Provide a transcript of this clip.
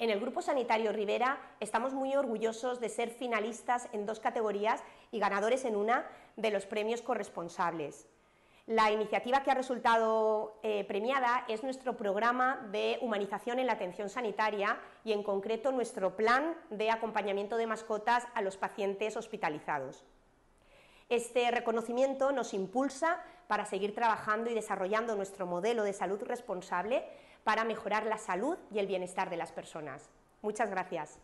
En el Grupo Sanitario Rivera estamos muy orgullosos de ser finalistas en dos categorías y ganadores en una de los premios corresponsables. La iniciativa que ha resultado eh, premiada es nuestro programa de humanización en la atención sanitaria y en concreto nuestro plan de acompañamiento de mascotas a los pacientes hospitalizados. Este reconocimiento nos impulsa para seguir trabajando y desarrollando nuestro modelo de salud responsable para mejorar la salud y el bienestar de las personas. Muchas gracias.